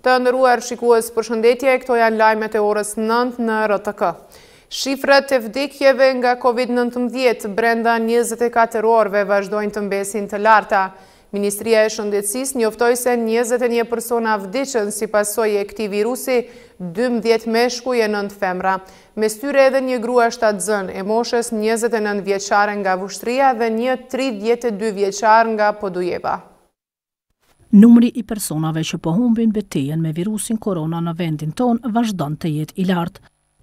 Të ndëruar shikues për shëndetje, këto janë lajmet e orës 9 në RTK. Shifrët e vdikjeve nga COVID-19 brenda 24 orëve vazhdojnë të mbesin të larta. Ministria e Shëndetsis njoftoj se 21 persona vdicën si pasoj e këti virusi, 12 meshku e 9 femra. Me styre edhe një grua shtatë zën e moshës 29 vjeqare nga Vushtria dhe një 32 vjeqare nga Podujeva. Numri i personave që po humbin betejen me virusin korona në vendin ton vazhdon të jet i lartë.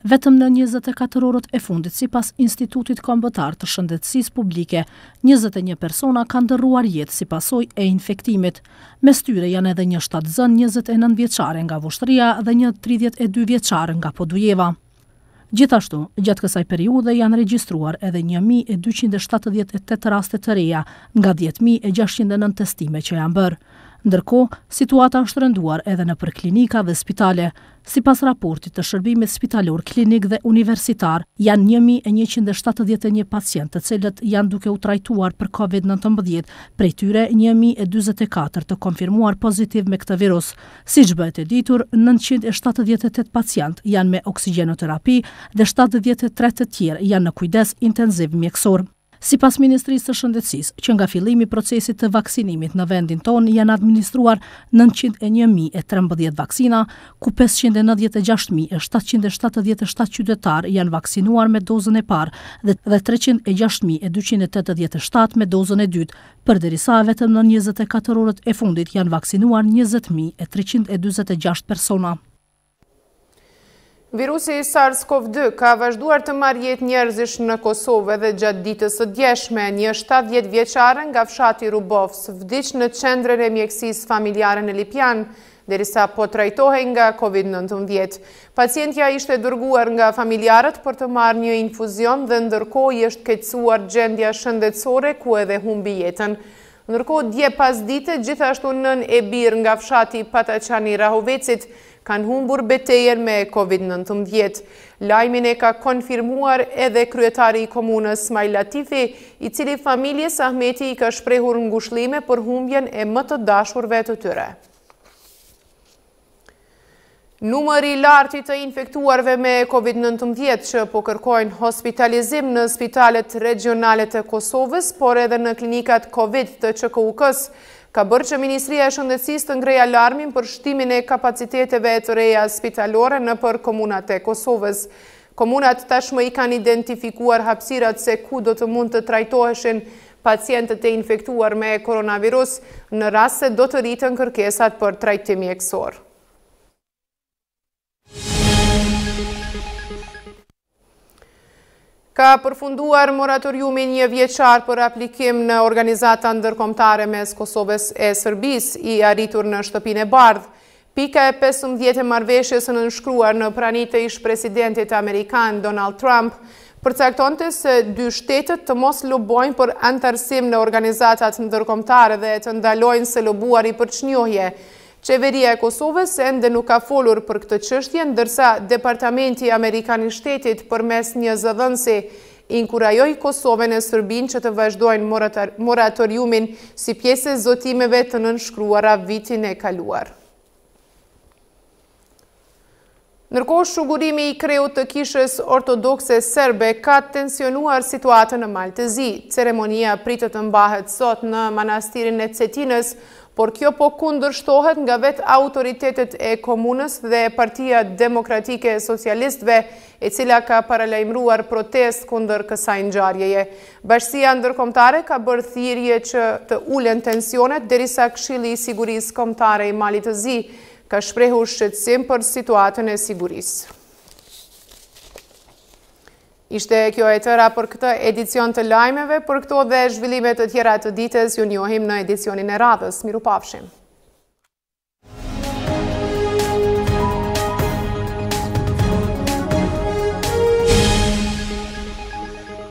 Vetëm në 24 orët e fundit si pas Institutit Kombëtar të Shëndetsis Publike, 21 persona kanë dërruar jetë si pasoj e infektimit. Me styre janë edhe një 7 zën 29 vjeqare nga Voshtria dhe një 32 vjeqare nga Podujeva. Gjithashtu, gjatë kësaj periude janë regjistruar edhe 1.278 rastet të reja nga 10.690 testime që janë bërë. Ndërko, situata është rënduar edhe në për klinika dhe spitale. Si pas raportit të shërbimit spitalor, klinik dhe universitar, janë 1.171 pacientë të cilët janë duke u trajtuar për COVID-19, prej tyre 1.024 të konfirmuar pozitiv me këtë virus. Si që bëhet e ditur, 978 pacientë janë me oksigenoterapi dhe 73 të tjerë janë në kujdes intenziv mjekësor. Si pas Ministrisë të Shëndetsis, që nga filimi procesit të vaksinimit në vendin ton, janë administruar 901.013 vaksina, ku 596.777 qytetar janë vaksinuar me dozën e parë dhe 306.287 me dozën e dytë, për derisa vetëm në 24 orët e fundit janë vaksinuar 20.326 persona. Virusi i SARS-CoV-2 ka vazhduar të marrë jetë njerëzish në Kosovë dhe gjatë ditës së djeshme. Një 70 vjeqare nga fshati Rubovs, vdicë në qendrën e mjekësis familjare në Lipjan, derisa po trajtohe nga COVID-19. Pacientja ishte dërguar nga familjarët për të marrë një infuzion dhe ndërkoj është kecuar gjendja shëndetsore ku edhe humbi jetën. Nërko dje pas dite, gjithashtu nën e birë nga fshati Pataçani Rahovecit, kanë humbur betejer me COVID-19. Lajmin e ka konfirmuar edhe kryetari i komunës Smaj Latifi, i cili familje Sahmeti i ka shprehur ngushlime për humbjen e më të dashurve të tyre. Numëri larti të infektuarve me COVID-19 që po kërkojnë hospitalizim në spitalet regionalet të Kosovës, por edhe në klinikat COVID të QKUK-s, ka bërë që Ministria e Shëndecis të ngrej alarmin për shtimin e kapaciteteve e të reja spitalore në për komunat e Kosovës. Komunat tashmë i kanë identifikuar hapsirat se ku do të mund të trajtoheshin pacientët e infektuar me koronavirus në rase do të rritën kërkesat për trajtimi eksorë. ka përfunduar moratoriumi një vjeqar për aplikim në organizata ndërkomtare mes Kosovës e Sërbis i arritur në shtëpine bardhë. Pika e 15 e marveshjes në nënshkruar në pranit e ish presidentit Amerikan Donald Trump përcakton të se dy shtetet të mos lubojnë për antarësim në organizatat ndërkomtare dhe të ndalojnë se lubuar i përçnjohje, Qeveria e Kosovës ende ndë nuk ka folur për këtë qështje, ndërsa Departamenti i Shtetit për mes një zëdhënse inkurajoj Kosovën e Sërbin që të vazhdojnë moratoriumin si pjese zotimeve të nënshkruara vitin e kaluar. Nërko shugurimi i kreu të kishës ortodokse serbe ka tensionuar situatën në Maltezi. Ceremonia pritët të mbahet sot në manastirin e Cetinës, por kjo po kundërshtohet nga vet autoritetet e komunës dhe partia demokratike e socialistve e cila ka paralajmruar protest kundër kësaj nxarjeje. Bashësia ndërkomtare ka bërë thirje që të ulen tensionet derisa kshili i sigurisë komtare i malit të zi ka shprehu shqetsim për situatën e sigurisë. Ishte kjo e tëra për këtë edicion të lajmeve, për këto dhe zhvillimet të tjera të ditës ju njohim në edicionin e radhës. Miru pafshim!